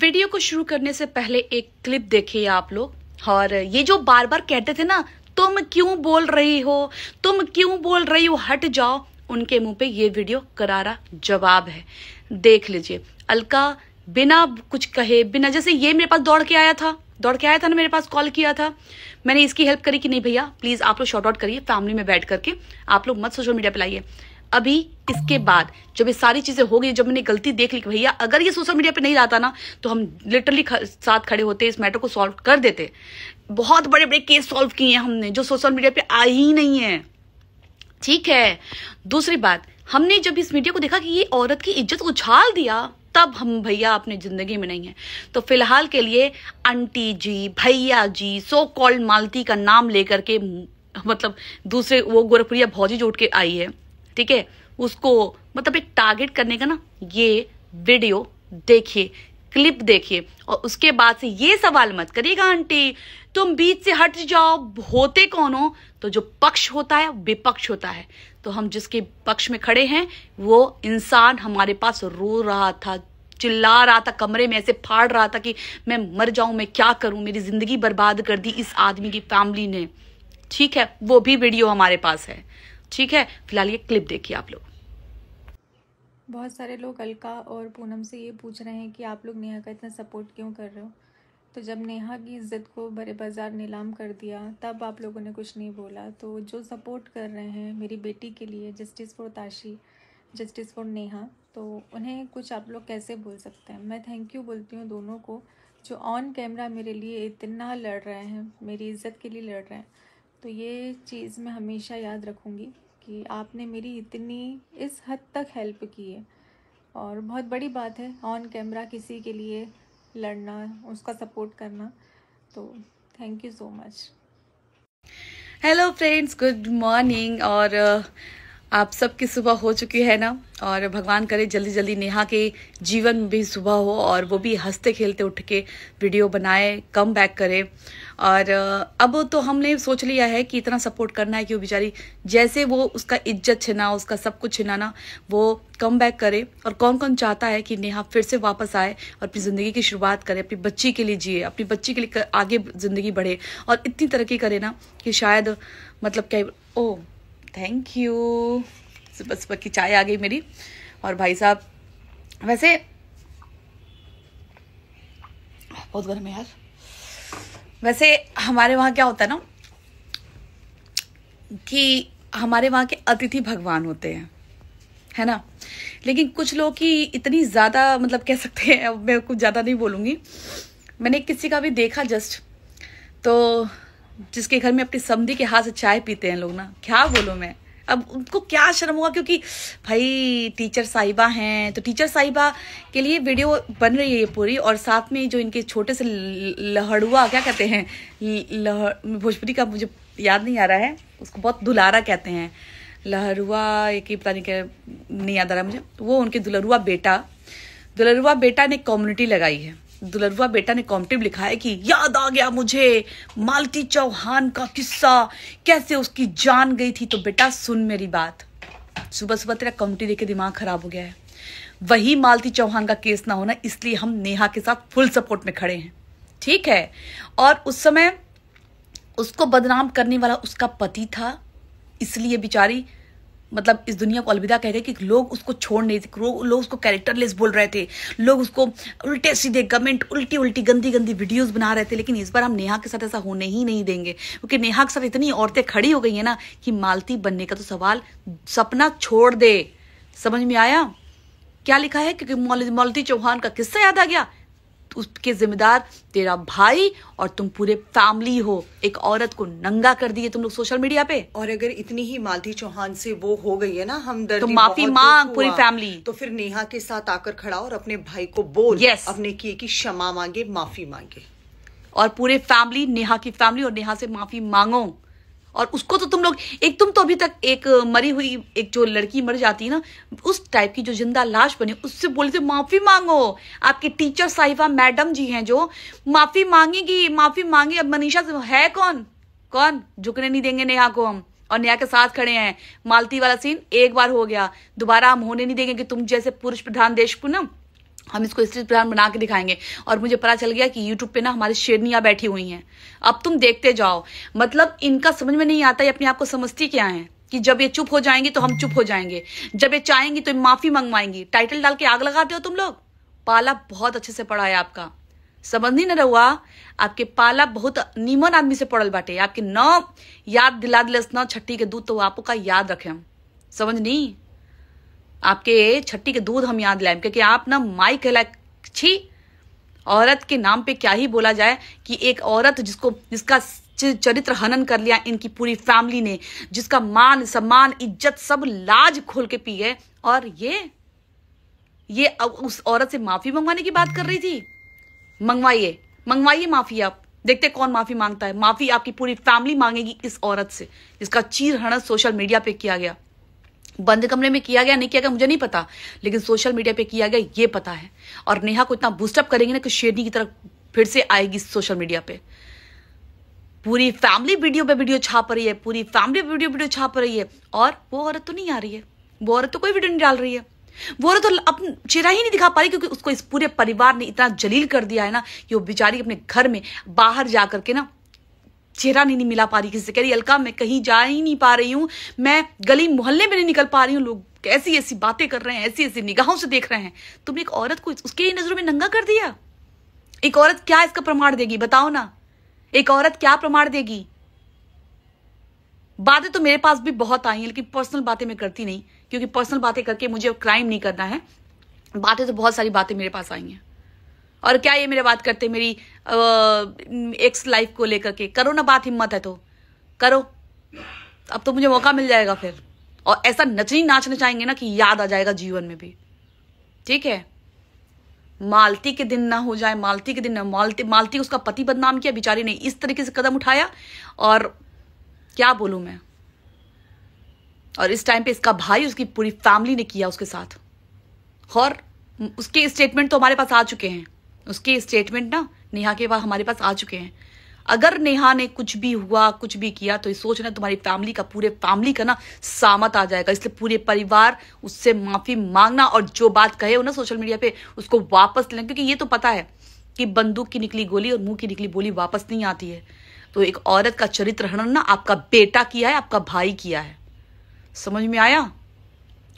Video को शुरू करने से पहले एक क्लिप देखिए आप लोग और ये जो बार बार कहते थे ना तुम क्यों बोल रही हो तुम क्यों बोल रही हो हट जाओ उनके मुंह पे ये वीडियो करारा जवाब है देख लीजिए अलका बिना कुछ कहे बिना जैसे ये मेरे पास दौड़ के आया था दौड़ के आया था ना मेरे पास कॉल किया था मैंने इसकी हेल्प करी कि नहीं भैया प्लीज आप लोग शॉर्ट आउट करिए फैमिली में बैठ करके आप लोग मत सोशल मीडिया पर लाइए अभी इसके बाद जब ये सारी चीजें हो गई जब मैंने गलती देख ली भैया अगर ये सोशल मीडिया पे नहीं रहता ना तो हम लिटरली साथ खड़े होते इस मैटर को सॉल्व कर देते बहुत बड़े बड़े केस सॉल्व किए हैं हमने जो सोशल मीडिया पे आए ही नहीं है ठीक है दूसरी बात हमने जब इस मीडिया को देखा कि ये औरत की इज्जत उछाल दिया तब हम भैया अपनी जिंदगी में नहीं है तो फिलहाल के लिए आंटी जी भैया जी सो कॉल्ड मालती का नाम लेकर के मतलब दूसरे वो गोरखपुरिया भौजी जो उठ के आई है ठीक है उसको मतलब एक टारगेट करने का ना ये वीडियो देखिए क्लिप देखिए और उसके बाद से ये सवाल मत करिएगा आंटी तुम बीच से हट जाओ होते कौन हो तो जो पक्ष होता है विपक्ष होता है तो हम जिसके पक्ष में खड़े हैं वो इंसान हमारे पास रो रहा था चिल्ला रहा था कमरे में ऐसे फाड़ रहा था कि मैं मर जाऊं मैं क्या करूं मेरी जिंदगी बर्बाद कर दी इस आदमी की फैमिली ने ठीक है वो भी वीडियो हमारे पास है ठीक है फिलहाल ये क्लिप देखिए आप लोग बहुत सारे लोग अलका और पूनम से ये पूछ रहे हैं कि आप लोग नेहा का इतना सपोर्ट क्यों कर रहे हो तो जब नेहा की इज्जत को बड़े बाज़ार नीलाम कर दिया तब आप लोगों ने कुछ नहीं बोला तो जो सपोर्ट कर रहे हैं मेरी बेटी के लिए justice for Tashi justice for Neha तो उन्हें कुछ आप लोग कैसे बोल सकते हैं मैं थैंक यू बोलती हूँ दोनों को जो ऑन कैमरा मेरे लिए इतना लड़ रहे हैं मेरी इज्जत के लिए लड़ रहे हैं तो ये चीज़ मैं हमेशा याद रखूँगी कि आपने मेरी इतनी इस हद तक हेल्प की है और बहुत बड़ी बात है ऑन कैमरा किसी के लिए लड़ना उसका सपोर्ट करना तो thank you so much hello friends good morning और आप सबकी सुबह हो चुकी है ना और भगवान करे जल्दी जल्दी नेहा के जीवन में भी सुबह हो और वो भी हंसते खेलते उठ के वीडियो बनाए कम बैक करे और अब तो हमने सोच लिया है कि इतना सपोर्ट करना है कि वो बेचारी जैसे वो उसका इज्जत छिना उसका सब कुछ छिनाना वो कम बैक करे और कौन कौन चाहता है कि नेहा फिर से वापस आए और अपनी ज़िंदगी की शुरुआत करे अपनी बच्ची के लिए जिए अपनी बच्ची के लिए आगे ज़िंदगी बढ़े और इतनी तरक्की करे ना कि शायद मतलब क्या ओ थैंक यू सुबह सुबह की चाय आ गई मेरी और भाई साहब वैसे बहुत गर्म है यार वैसे हमारे वहाँ क्या होता है ना कि हमारे वहाँ के अतिथि भगवान होते हैं है ना लेकिन कुछ लोग की इतनी ज़्यादा मतलब कह सकते हैं मैं कुछ ज़्यादा नहीं बोलूँगी मैंने किसी का भी देखा जस्ट तो जिसके घर में अपनी समधी के हाथ से चाय पीते हैं लोग ना क्या बोलो मैं अब उनको क्या शर्म होगा क्योंकि भाई टीचर साहिबा हैं तो टीचर साहिबा के लिए वीडियो बन रही है ये पूरी और साथ में जो इनके छोटे से लहड़ुआ क्या कहते हैं लहर भोजपुरी का मुझे याद नहीं आ रहा है उसको बहुत दुलारा कहते हैं लहरुआ एक ही पता नहीं क्या नहीं याद आ रहा मुझे वो उनके दुलरुआ बेटा दुलरुआ बेटा ने कम्युनिटी लगाई है दुलरवा बेटा ने कॉमेंटिव लिखा है कि याद आ गया मुझे मालती चौहान का किस्सा कैसे उसकी जान गई थी तो बेटा सुन मेरी बात सुबह सुबह तेरा कॉमेंट्री देखे दिमाग खराब हो गया है वही मालती चौहान का केस ना होना इसलिए हम नेहा के साथ फुल सपोर्ट में खड़े हैं ठीक है और उस समय उसको बदनाम करने वाला उसका पति था इसलिए बेचारी मतलब इस दुनिया को अलविदा कह रहे कि लोग उसको छोड़ नहीं लोग उसको कैरेक्टरलेस बोल रहे थे लोग उसको उल्टे सीधे कमेंट उल्टी उल्टी गंदी गंदी वीडियोस बना रहे थे लेकिन इस बार हम नेहा के साथ ऐसा होने ही नहीं देंगे क्योंकि नेहा के साथ इतनी औरतें खड़ी हो गई है ना कि मालती बनने का तो सवाल सपना छोड़ दे समझ में आया क्या लिखा है क्योंकि मालती चौहान का किस्सा याद आ गया उसके जिम्मेदार तेरा भाई और तुम पूरे फैमिली हो एक औरत को नंगा कर दिए तुम लोग सोशल मीडिया पे और अगर इतनी ही मालती चौहान से वो हो गई है ना हम तो माफी मांग पूरी फैमिली तो फिर नेहा के साथ आकर खड़ा और अपने भाई को बोल yes. अपने किए की क्षमा मांगे माफी मांगे और पूरे फैमिली नेहा की फैमिली और नेहा से माफी मांगो और उसको तो तुम लोग एक तुम तो अभी तक एक मरी हुई एक जो लड़की मर जाती है ना उस टाइप की जो जिंदा लाश बनी उससे बोलते माफी मांगो आपकी टीचर साहिबा मैडम जी हैं जो माफी मांगेगी माफी मांगी अब मनीषा से है कौन कौन झुकने नहीं देंगे नेहा को हम और नेहा के साथ खड़े हैं मालती वाला सीन एक बार हो गया दोबारा हम होने नहीं देंगे कि तुम जैसे पुरुष प्रधान देश को ना हम इसको स्ट्रीट प्लान बना के दिखाएंगे और मुझे पता चल गया कि यूट्यूब पे ना हमारी शेरनियाँ बैठी हुई हैं अब तुम देखते जाओ मतलब इनका समझ में नहीं आता ये अपने आप को समझती क्या है कि जब ये चुप हो जाएंगे तो हम चुप हो जाएंगे जब ये चाहेंगी तो माफ़ी मंगवाएंगी टाइटल डाल के आग लगाते हो तुम लोग पाला बहुत अच्छे से पढ़ा है आपका समझ नहीं ना रहुआ आपके पाला बहुत नीमन आदमी से पढ़ल बाटे आपके नौ याद दिला दिलस न छठी के दूध तो आपका याद रखे हम समझ नहीं आपके छट्टी के दूध हम याद लाए क्योंकि आप ना माई कहला छी औरत के नाम पे क्या ही बोला जाए कि एक औरत जिसको जिसका चरित्र हनन कर लिया इनकी पूरी फैमिली ने जिसका मान सम्मान इज्जत सब लाज खोल के पी गए और ये ये अब उस औरत से माफी मंगवाने की बात कर रही थी मंगवाइए मंगवाइए माफी आप देखते कौन माफी मांगता है माफी आपकी पूरी फैमिली मांगेगी इस औरत से जिसका चीर हनन सोशल मीडिया पे किया गया बंद कमरे में किया गया नहीं किया गया मुझे नहीं पता लेकिन सोशल मीडिया पे किया गया ये पता है और नेहा को इतना बूस्टअप करेंगे ना कि शेरनी की तरफ फिर से आएगी सोशल मीडिया पे पूरी फैमिली वीडियो पे वीडियो छाप रही है पूरी फैमिली वीडियो वीडियो छाप रही है और वो औरत तो नहीं आ रही है वो औरत तो कोई वीडियो नहीं डाल रही है वो औरत तो अपना चेहरा ही नहीं दिखा पा रही क्योंकि उसको इस पूरे परिवार ने इतना जलील कर दिया है ना कि वो बेचारी अपने घर में बाहर जा करके ना चेहरा नहीं, नहीं मिला पा रही किसी से कह रही अलका मैं कहीं जा ही नहीं पा रही हूं मैं गली मोहल्ले में नहीं निकल पा रही हूं लोग ऐसी ऐसी बातें कर रहे हैं ऐसी ऐसी निगाहों से देख रहे हैं तुमने एक औरत को उसके ही नजरों में नंगा कर दिया एक औरत क्या इसका प्रमाण देगी बताओ ना एक औरत क्या प्रमाण देगी बातें तो मेरे पास भी बहुत आई हैं लेकिन पर्सनल बातें मैं करती नहीं क्योंकि पर्सनल बातें करके मुझे क्राइम नहीं करना है बातें तो बहुत सारी बातें मेरे पास आई हैं और क्या ये मेरे बात करते मेरी एक्स लाइफ को लेकर के करो ना बात हिम्मत है तो करो अब तो मुझे मौका मिल जाएगा फिर और ऐसा नचनी नाचना चाहेंगे ना कि याद आ जाएगा जीवन में भी ठीक है मालती के दिन ना हो जाए मालती के दिन ना मालती मालती उसका पति बदनाम किया बिचारी ने इस तरीके से कदम उठाया और क्या बोलूं मैं और इस टाइम पे इसका भाई उसकी पूरी फैमिली ने किया उसके साथ और उसके स्टेटमेंट तो हमारे पास आ चुके हैं उसके स्टेटमेंट ना नेहा के पास हमारे पास आ चुके हैं अगर नेहा ने कुछ भी हुआ कुछ भी किया तो ये सोचना तुम्हारी फैमिली का पूरे फैमिली का ना सामत आ जाएगा इसलिए पूरे परिवार उससे माफी मांगना और जो बात कहे हो ना सोशल मीडिया पे उसको वापस लेना क्योंकि ये तो पता है कि बंदूक की निकली गोली और मुंह की निकली बोली वापस नहीं आती है तो एक औरत का चरित्र हनन ना आपका बेटा किया है आपका भाई किया है समझ में आया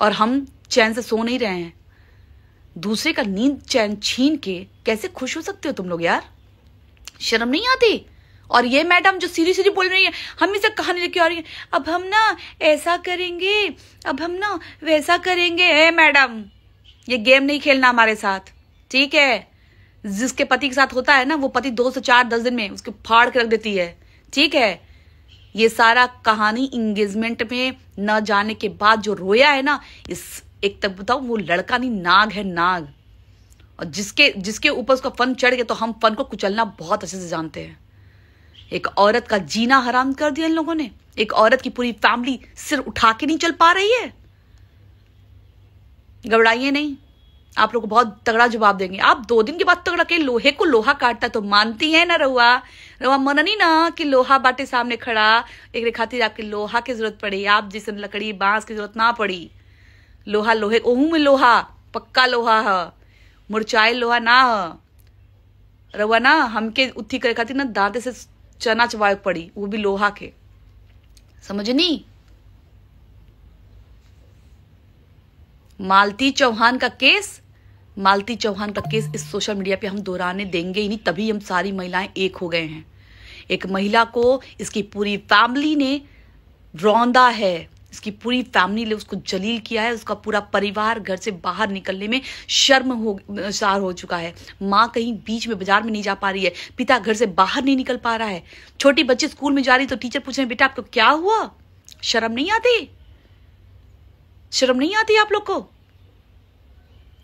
और हम चैन से सो नहीं रहे हैं दूसरे का नींद चैन छीन के कैसे खुश हो सकते हो तुम लोग यार शर्म नहीं आती और ये मैडम जो सीधी सीधी बोल रही है हम इसे कहानी लेके आ रही है अब हम ना ऐसा करेंगे अब हम ना वैसा करेंगे ए मैडम ये गेम नहीं खेलना हमारे साथ ठीक है जिसके पति के साथ होता है ना वो पति दो से चार दस दिन में उसको फाड़ के रख देती है ठीक है ये सारा कहानी इंगेजमेंट में न जाने के बाद जो रोया है ना इस एक तक बताओ वो लड़का नहीं नाग है नाग और जिसके जिसके ऊपर उसका फन चढ़ गया तो हम फन को कुचलना बहुत अच्छे से जानते हैं एक औरत का जीना हराम कर दिया इन लोगों ने एक औरत की पूरी फैमिली सिर उठा के नहीं चल पा रही है घबराइए नहीं आप लोग को बहुत तगड़ा जवाब देंगे आप दो दिन के बाद तगड़ा के लोहे को लोहा काटता तो मानती है ना रहुआ रहुआ मन नहीं ना कि लोहा बाटे सामने खड़ा एक रेखाती आपके लोहा की जरूरत पड़ी आप जिसने लकड़ी बांस की जरूरत ना पड़ी लोहा लोहे ओहू में लोहा पक्का लोहा है मुरचाए लोहा ना है रवा ना हमके उत्थी करे खाती ना दांते से चना चबाए पड़ी वो भी लोहा के समझ नहीं मालती चौहान का केस मालती चौहान का केस इस सोशल मीडिया पे हम दोहराने देंगे ही नहीं तभी हम सारी महिलाएं एक हो गए हैं एक महिला को इसकी पूरी फैमिली ने रौंदा है इसकी पूरी फैमिली ने उसको जलील किया है उसका पूरा परिवार घर से बाहर निकलने में शर्म हो सार हो चुका है माँ कहीं बीच में बाजार में नहीं जा पा रही है पिता घर से बाहर नहीं निकल पा रहा है छोटी बच्ची स्कूल में जा रही तो टीचर पूछ रहे बेटा आपको क्या हुआ शर्म नहीं आती शर्म नहीं आती आप लोग को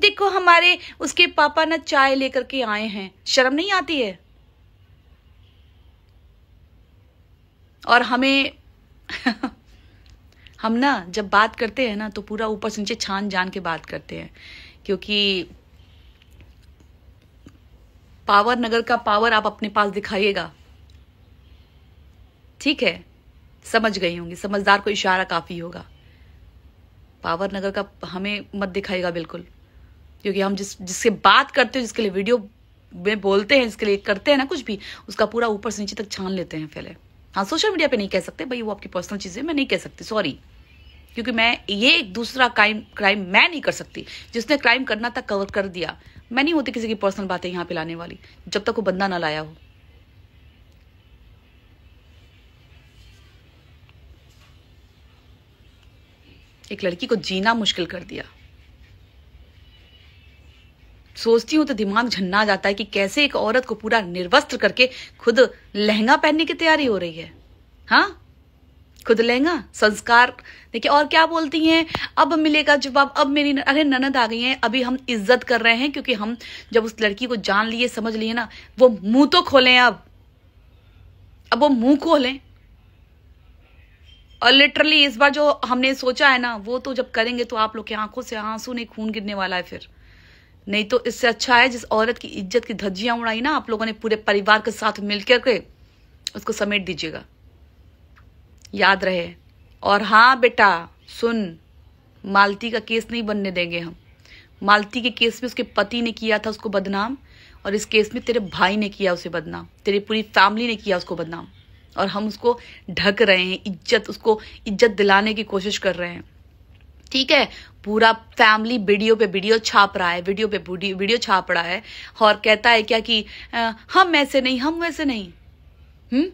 देखो हमारे उसके पापा ना चाय लेकर के आए हैं शर्म नहीं आती है और हमें हम ना जब बात करते हैं ना तो पूरा ऊपर से नीचे छान जान के बात करते हैं क्योंकि पावर नगर का पावर आप अपने पास दिखाइएगा ठीक है समझ गई होंगी समझदार को इशारा काफ़ी होगा पावर नगर का हमें मत दिखाइएगा बिल्कुल क्योंकि हम जिस जिससे बात करते हैं जिसके लिए वीडियो में बोलते हैं जिसके लिए करते हैं ना कुछ भी उसका पूरा ऊपर से नीचे तक छान लेते हैं पहले हाँ सोशल मीडिया पे नहीं कह सकते भाई वो आपकी पर्सनल चीजें मैं नहीं कह सकती सॉरी क्योंकि मैं ये एक दूसरा क्राइम क्राइम मैं नहीं कर सकती जिसने क्राइम करना था कवर कर दिया मैं नहीं होती किसी की पर्सनल बातें यहां पे लाने वाली जब तक वो बंदा ना लाया हो एक लड़की को जीना मुश्किल कर दिया सोचती हूं तो दिमाग झन्ना जाता है कि कैसे एक औरत को पूरा निर्वस्त्र करके खुद लहंगा पहनने की तैयारी हो रही है हाँ खुद लेगा संस्कार देखिए और क्या बोलती हैं अब मिलेगा जवाब अब मेरी अरे ननद आ गई है अभी हम इज्जत कर रहे हैं क्योंकि हम जब उस लड़की को जान लिए समझ लिए ना वो मुंह तो खोलें अब अब वो मुंह खोलें और लिटरली इस बार जो हमने सोचा है ना वो तो जब करेंगे तो आप लोग की आंखों से आंसू नहीं खून गिरने वाला है फिर नहीं तो इससे अच्छा है जिस औरत की इज्जत की धज्जियां उड़ाई ना आप लोगों ने पूरे परिवार के साथ मिलकर के उसको समेट दीजिएगा याद रहे और हाँ बेटा सुन मालती का केस नहीं बनने देंगे हम मालती के केस में उसके पति ने किया था उसको बदनाम और इस केस में तेरे भाई ने किया उसे बदनाम तेरी पूरी फैमिली ने किया उसको बदनाम और हम उसको ढक रहे हैं इज्जत उसको इज्जत दिलाने की कोशिश कर रहे हैं ठीक है पूरा फैमिली वीडियो पे वीडियो छाप रहा है वीडियो पे वीडियो छाप रहा है और कहता है क्या कि आ, हम ऐसे नहीं हम वैसे नहीं हम्म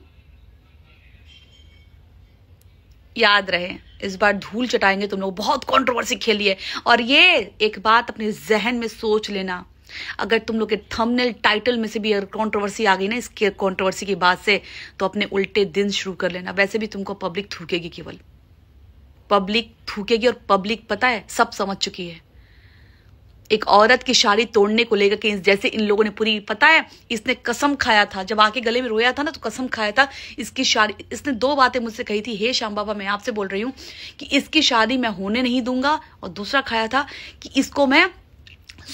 याद रहे इस बार धूल चटाएंगे तुम लोग बहुत कंट्रोवर्सी खेली है और ये एक बात अपने जहन में सोच लेना अगर तुम लोग के थंबनेल टाइटल में से भी अगर कंट्रोवर्सी आ गई ना इसके कंट्रोवर्सी की बात से तो अपने उल्टे दिन शुरू कर लेना वैसे भी तुमको पब्लिक थूकेगी केवल पब्लिक थूकेगी और पब्लिक पता है सब समझ चुकी है एक औरत की शादी तोड़ने को लेकर के जैसे इन लोगों ने पूरी पता है इसने कसम खाया था जब आके गले में रोया था ना तो कसम खाया था इसकी शादी इसने दो बातें मुझसे कही थी हे श्याम बाबा मैं आपसे बोल रही हूँ कि इसकी शादी मैं होने नहीं दूंगा और दूसरा खाया था कि इसको मैं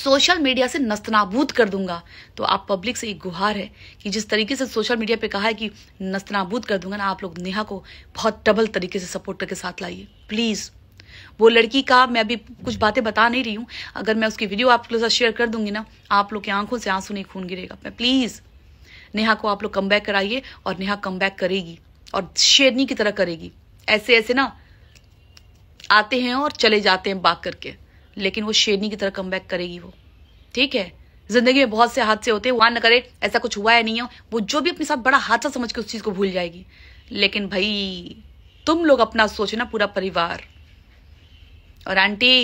सोशल मीडिया से नस्तनाबूद कर दूंगा तो आप पब्लिक से एक गुहार है कि जिस तरीके से सोशल मीडिया पे कहा है कि नस्तनाबूद कर दूंगा ना आप लोग नेहा को बहुत डबल तरीके से सपोर्ट करके साथ लाइए प्लीज़ वो लड़की का मैं अभी कुछ बातें बता नहीं रही हूं अगर मैं उसकी वीडियो आप साथ शेयर कर दूंगी ना आप लोग की आंखों से आंसू नहीं खून गिरेगा मैं प्लीज़ नेहा को आप लोग कम बैक कराइए और नेहा कम बैक करेगी और शेरनी की तरह करेगी ऐसे ऐसे ना आते हैं और चले जाते हैं बात करके लेकिन वो शेरनी की तरह कम बैक करेगी वो ठीक है जिंदगी में बहुत से हादसे होते हैं वहां न करे ऐसा कुछ हुआ है नहीं हो वो जो भी अपने साथ बड़ा हादसा समझ के उस चीज को भूल जाएगी लेकिन भाई तुम लोग अपना सोचना पूरा परिवार और आंटी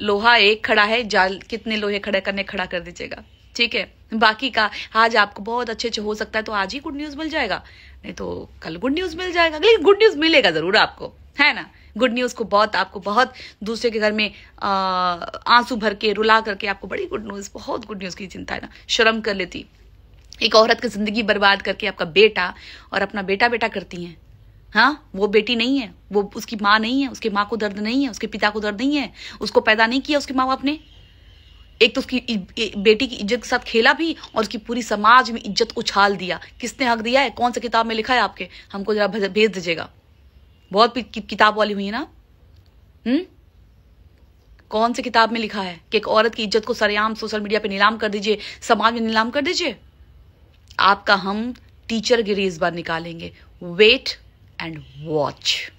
लोहा एक खड़ा है जाल कितने लोहे खड़े करने खड़ा कर दीजिएगा ठीक है बाकी का आज आपको बहुत अच्छे अच्छे हो सकता है तो आज ही गुड न्यूज मिल जाएगा नहीं तो कल गुड न्यूज मिल जाएगा लेकिन गुड न्यूज मिलेगा जरूर आपको है ना गुड न्यूज को बहुत आपको बहुत दूसरे के घर में आंसू भर के रुला करके आपको बड़ी गुड न्यूज बहुत गुड न्यूज की चिंता है ना शर्म कर लेती एक औरत की जिंदगी बर्बाद करके आपका बेटा और अपना बेटा बेटा करती हैं हाँ वो बेटी नहीं है वो उसकी माँ नहीं है उसके माँ को दर्द नहीं है उसके पिता को दर्द नहीं है उसको पैदा नहीं किया उसके माँ बाप ने एक तो उसकी बेटी की इज्जत के साथ खेला भी और उसकी पूरी समाज में इज्जत उछाल दिया किसने हक दिया है कौन सा किताब में लिखा है आपके हमको जरा भेज दीजिएगा बहुत किताब वाली हुई है ना हम्म कौन से किताब में लिखा है कि एक औरत की इज्जत को सरेआम सोशल मीडिया पे नीलाम कर दीजिए समाज में नीलाम कर दीजिए आपका हम टीचर गिरी इस बार निकालेंगे वेट and watch.